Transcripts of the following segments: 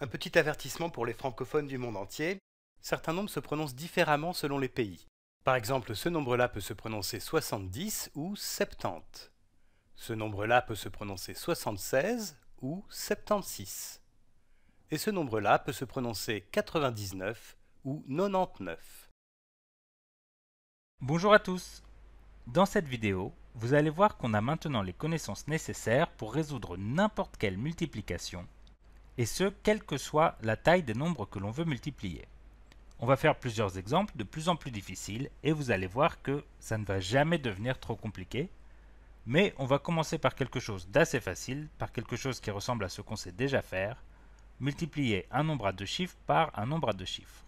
Un petit avertissement pour les francophones du monde entier, certains nombres se prononcent différemment selon les pays. Par exemple, ce nombre-là peut se prononcer 70 ou 70. Ce nombre-là peut se prononcer 76 ou 76. Et ce nombre-là peut se prononcer 99 ou 99. Bonjour à tous Dans cette vidéo, vous allez voir qu'on a maintenant les connaissances nécessaires pour résoudre n'importe quelle multiplication et ce, quelle que soit la taille des nombres que l'on veut multiplier. On va faire plusieurs exemples de plus en plus difficiles, et vous allez voir que ça ne va jamais devenir trop compliqué, mais on va commencer par quelque chose d'assez facile, par quelque chose qui ressemble à ce qu'on sait déjà faire, multiplier un nombre à deux chiffres par un nombre à deux chiffres.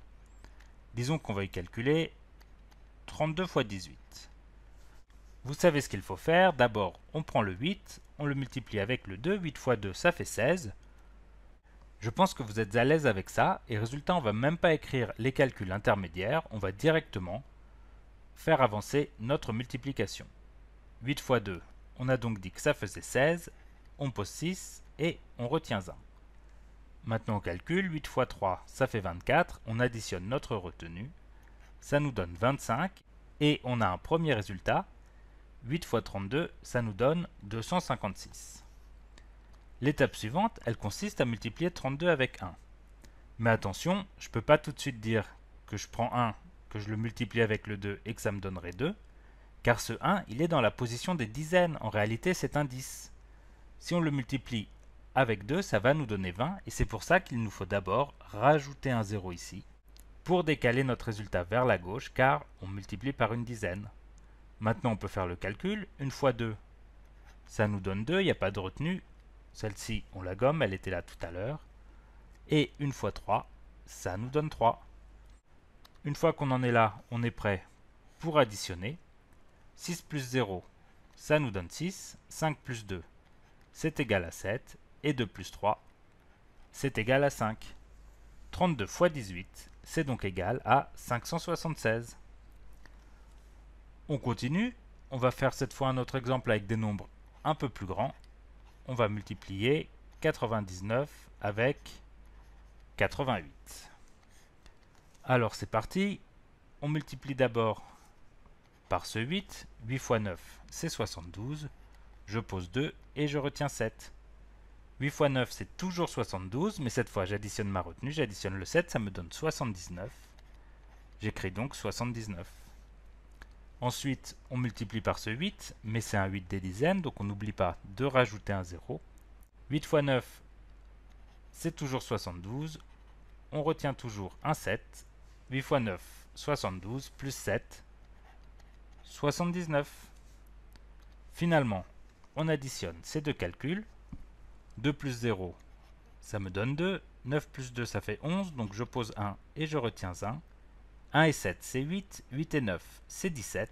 Disons qu'on va y calculer 32 x 18. Vous savez ce qu'il faut faire, d'abord on prend le 8, on le multiplie avec le 2, 8 x 2 ça fait 16, je pense que vous êtes à l'aise avec ça, et résultat, on va même pas écrire les calculs intermédiaires, on va directement faire avancer notre multiplication. 8 x 2, on a donc dit que ça faisait 16, on pose 6 et on retient 1. Maintenant on calcule, 8 x 3, ça fait 24, on additionne notre retenue, ça nous donne 25, et on a un premier résultat, 8 x 32, ça nous donne 256. L'étape suivante, elle consiste à multiplier 32 avec 1. Mais attention, je ne peux pas tout de suite dire que je prends 1, que je le multiplie avec le 2 et que ça me donnerait 2, car ce 1, il est dans la position des dizaines, en réalité c'est un 10. Si on le multiplie avec 2, ça va nous donner 20, et c'est pour ça qu'il nous faut d'abord rajouter un 0 ici, pour décaler notre résultat vers la gauche, car on multiplie par une dizaine. Maintenant on peut faire le calcul, une fois 2, ça nous donne 2, il n'y a pas de retenue, celle-ci, on la gomme, elle était là tout à l'heure. Et une fois 3, ça nous donne 3. Une fois qu'on en est là, on est prêt pour additionner. 6 plus 0, ça nous donne 6. 5 plus 2, c'est égal à 7. Et 2 plus 3, c'est égal à 5. 32 fois 18, c'est donc égal à 576. On continue, on va faire cette fois un autre exemple avec des nombres un peu plus grands on va multiplier 99 avec 88. Alors c'est parti, on multiplie d'abord par ce 8, 8 x 9 c'est 72, je pose 2 et je retiens 7. 8 x 9 c'est toujours 72, mais cette fois j'additionne ma retenue, j'additionne le 7, ça me donne 79. J'écris donc 79. Ensuite, on multiplie par ce 8, mais c'est un 8 des dizaines, donc on n'oublie pas de rajouter un 0. 8 x 9, c'est toujours 72. On retient toujours un 7. 8 x 9, 72, plus 7, 79. Finalement, on additionne ces deux calculs. 2 plus 0, ça me donne 2. 9 plus 2, ça fait 11, donc je pose 1 et je retiens 1. 1 et 7, c'est 8. 8 et 9, c'est 17.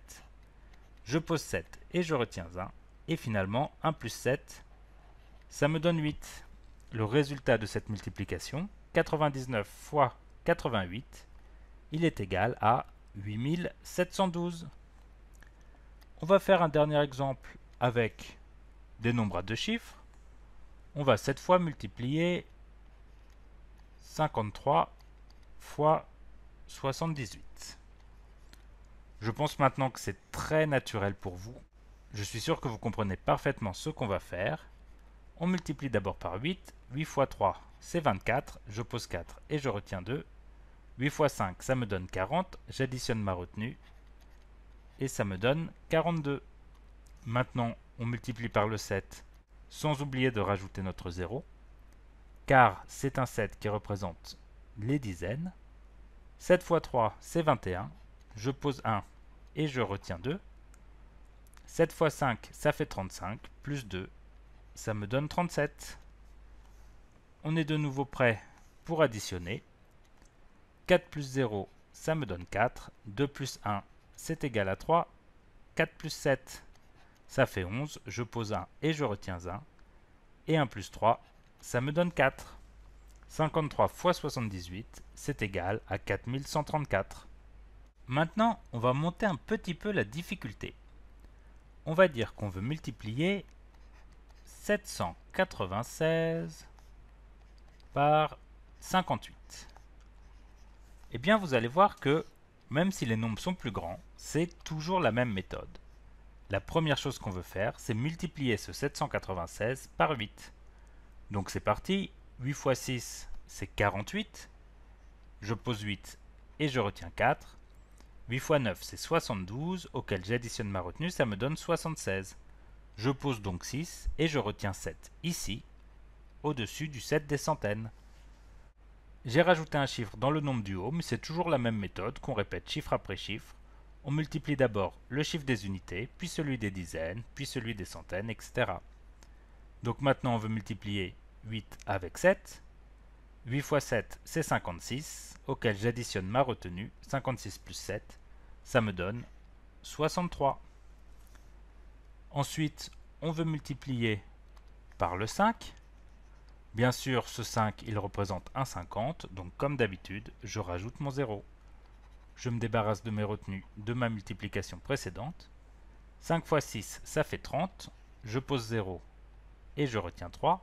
Je pose 7 et je retiens 1. Et finalement, 1 plus 7, ça me donne 8. Le résultat de cette multiplication, 99 fois 88, il est égal à 8712. On va faire un dernier exemple avec des nombres à deux chiffres. On va cette fois multiplier 53 fois 78. Je pense maintenant que c'est très naturel pour vous. Je suis sûr que vous comprenez parfaitement ce qu'on va faire. On multiplie d'abord par 8. 8 x 3, c'est 24. Je pose 4 et je retiens 2. 8 x 5, ça me donne 40. J'additionne ma retenue et ça me donne 42. Maintenant, on multiplie par le 7 sans oublier de rajouter notre 0 car c'est un 7 qui représente les dizaines. 7 x 3, c'est 21. Je pose 1 et je retiens 2. 7 x 5, ça fait 35, plus 2, ça me donne 37. On est de nouveau prêt pour additionner. 4 plus 0, ça me donne 4. 2 plus 1, c'est égal à 3. 4 plus 7, ça fait 11. Je pose 1 et je retiens 1. Et 1 plus 3, ça me donne 4. 53 fois 78, c'est égal à 4134. Maintenant, on va monter un petit peu la difficulté. On va dire qu'on veut multiplier 796 par 58. Eh bien, vous allez voir que, même si les nombres sont plus grands, c'est toujours la même méthode. La première chose qu'on veut faire, c'est multiplier ce 796 par 8. Donc c'est parti, 8 x 6, c'est 48. Je pose 8 et je retiens 4. 8 x 9, c'est 72, auquel j'additionne ma retenue, ça me donne 76. Je pose donc 6 et je retiens 7 ici, au-dessus du 7 des centaines. J'ai rajouté un chiffre dans le nombre du haut, mais c'est toujours la même méthode qu'on répète chiffre après chiffre. On multiplie d'abord le chiffre des unités, puis celui des dizaines, puis celui des centaines, etc. Donc maintenant on veut multiplier 8 avec 7. 8 x 7, c'est 56, auquel j'additionne ma retenue, 56 plus 7, ça me donne 63. Ensuite, on veut multiplier par le 5. Bien sûr, ce 5, il représente un 50, donc comme d'habitude, je rajoute mon 0. Je me débarrasse de mes retenues de ma multiplication précédente. 5 x 6, ça fait 30. Je pose 0 et je retiens 3.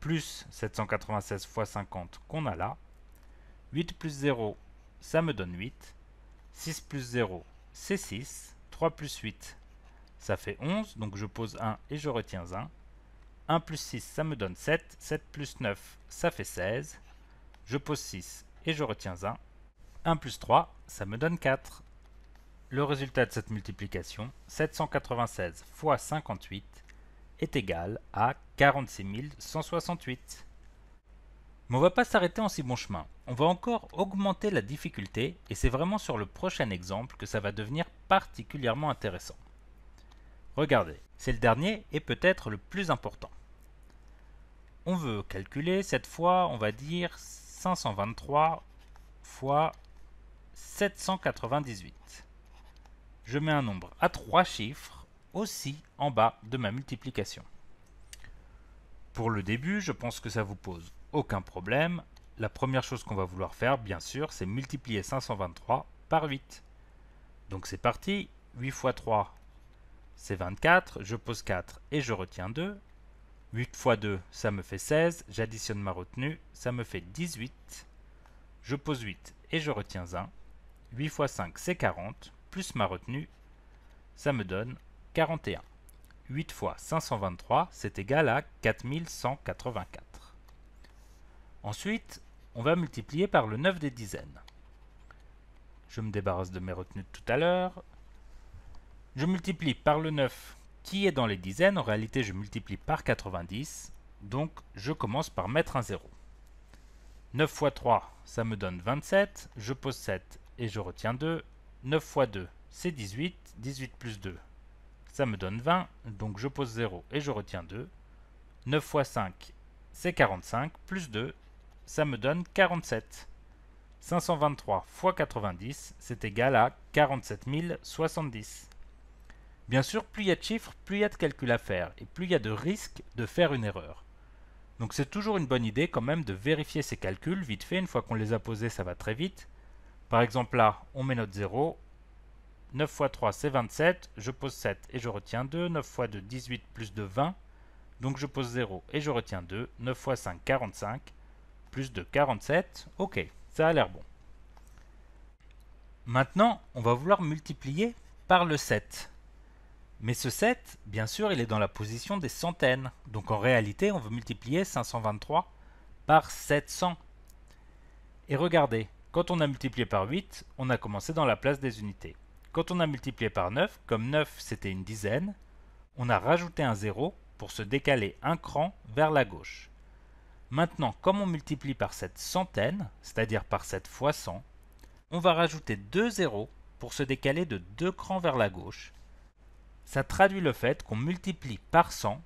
plus 796 x 50 qu'on a là. 8 plus 0, ça me donne 8. 6 plus 0, c'est 6. 3 plus 8, ça fait 11. Donc je pose 1 et je retiens 1. 1 plus 6, ça me donne 7. 7 plus 9, ça fait 16. Je pose 6 et je retiens 1. 1 plus 3, ça me donne 4. Le résultat de cette multiplication, 796 x 58, est égal à 46 168. Mais on va pas s'arrêter en si bon chemin. On va encore augmenter la difficulté et c'est vraiment sur le prochain exemple que ça va devenir particulièrement intéressant. Regardez, c'est le dernier et peut-être le plus important. On veut calculer cette fois, on va dire 523 fois 798. Je mets un nombre à trois chiffres aussi en bas de ma multiplication. Pour le début, je pense que ça vous pose aucun problème. La première chose qu'on va vouloir faire, bien sûr, c'est multiplier 523 par 8. Donc c'est parti, 8 x 3, c'est 24, je pose 4 et je retiens 2. 8 x 2, ça me fait 16, j'additionne ma retenue, ça me fait 18. Je pose 8 et je retiens 1. 8 x 5, c'est 40, plus ma retenue, ça me donne 41. 8 fois 523, c'est égal à 4184. Ensuite, on va multiplier par le 9 des dizaines. Je me débarrasse de mes retenues de tout à l'heure. Je multiplie par le 9 qui est dans les dizaines. En réalité, je multiplie par 90. Donc, je commence par mettre un 0. 9 fois 3, ça me donne 27. Je pose 7 et je retiens 2. 9 fois 2, c'est 18. 18 plus 2, ça me donne 20, donc je pose 0 et je retiens 2. 9 x 5, c'est 45, plus 2, ça me donne 47. 523 x 90, c'est égal à 47 070. Bien sûr, plus il y a de chiffres, plus il y a de calculs à faire, et plus il y a de risques de faire une erreur. Donc c'est toujours une bonne idée quand même de vérifier ces calculs vite fait, une fois qu'on les a posés ça va très vite. Par exemple là, on met notre 0, 9 x 3, c'est 27. Je pose 7 et je retiens 2. 9 x 2, 18 plus 2, 20. Donc je pose 0 et je retiens 2. 9 x 5, 45. Plus 2, 47. Ok, ça a l'air bon. Maintenant, on va vouloir multiplier par le 7. Mais ce 7, bien sûr, il est dans la position des centaines. Donc en réalité, on veut multiplier 523 par 700. Et regardez, quand on a multiplié par 8, on a commencé dans la place des unités. Quand on a multiplié par 9, comme 9 c'était une dizaine, on a rajouté un 0 pour se décaler un cran vers la gauche. Maintenant, comme on multiplie par cette centaine, c'est-à-dire par 7 fois 100, on va rajouter deux 0 pour se décaler de deux crans vers la gauche. Ça traduit le fait qu'on multiplie par 100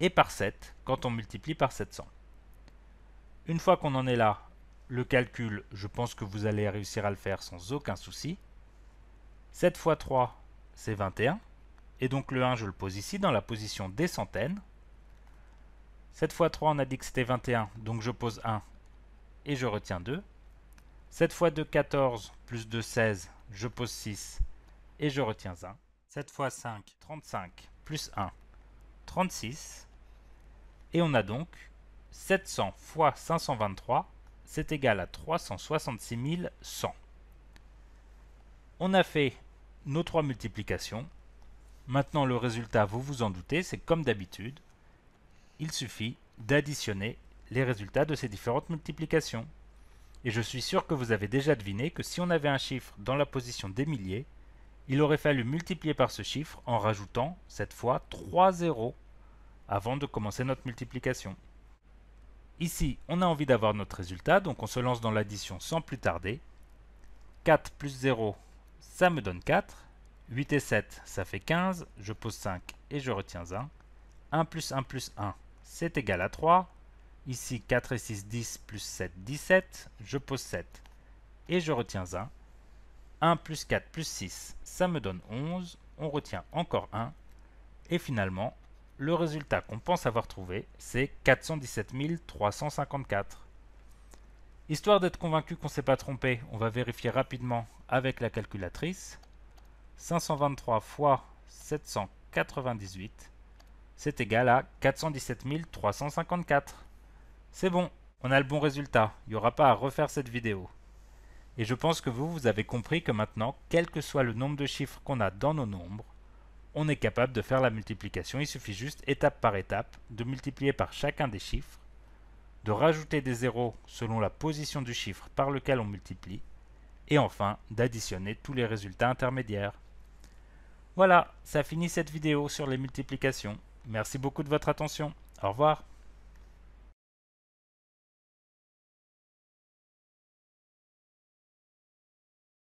et par 7 quand on multiplie par 700. Une fois qu'on en est là, le calcul, je pense que vous allez réussir à le faire sans aucun souci. 7 x 3, c'est 21. Et donc le 1, je le pose ici, dans la position des centaines. 7 x 3, on a dit que c'était 21, donc je pose 1 et je retiens 2. 7 x 2, 14, plus 2, 16, je pose 6 et je retiens 1. 7 x 5, 35, plus 1, 36. Et on a donc 700 x 523, c'est égal à 366 100. On a fait nos trois multiplications. Maintenant, le résultat, vous vous en doutez, c'est comme d'habitude. Il suffit d'additionner les résultats de ces différentes multiplications. Et je suis sûr que vous avez déjà deviné que si on avait un chiffre dans la position des milliers, il aurait fallu multiplier par ce chiffre en rajoutant, cette fois, 3 zéros avant de commencer notre multiplication. Ici, on a envie d'avoir notre résultat, donc on se lance dans l'addition sans plus tarder. 4 plus 0 ça me donne 4. 8 et 7, ça fait 15. Je pose 5 et je retiens 1. 1 plus 1 plus 1, c'est égal à 3. Ici, 4 et 6, 10 plus 7, 17. Je pose 7 et je retiens 1. 1 plus 4 plus 6, ça me donne 11. On retient encore 1. Et finalement, le résultat qu'on pense avoir trouvé, c'est 417 354. Histoire d'être convaincu qu'on ne s'est pas trompé, on va vérifier rapidement avec la calculatrice. 523 fois 798, c'est égal à 417 354. C'est bon, on a le bon résultat, il n'y aura pas à refaire cette vidéo. Et je pense que vous, vous avez compris que maintenant, quel que soit le nombre de chiffres qu'on a dans nos nombres, on est capable de faire la multiplication. Il suffit juste, étape par étape, de multiplier par chacun des chiffres de rajouter des zéros selon la position du chiffre par lequel on multiplie, et enfin d'additionner tous les résultats intermédiaires. Voilà, ça finit cette vidéo sur les multiplications. Merci beaucoup de votre attention. Au revoir.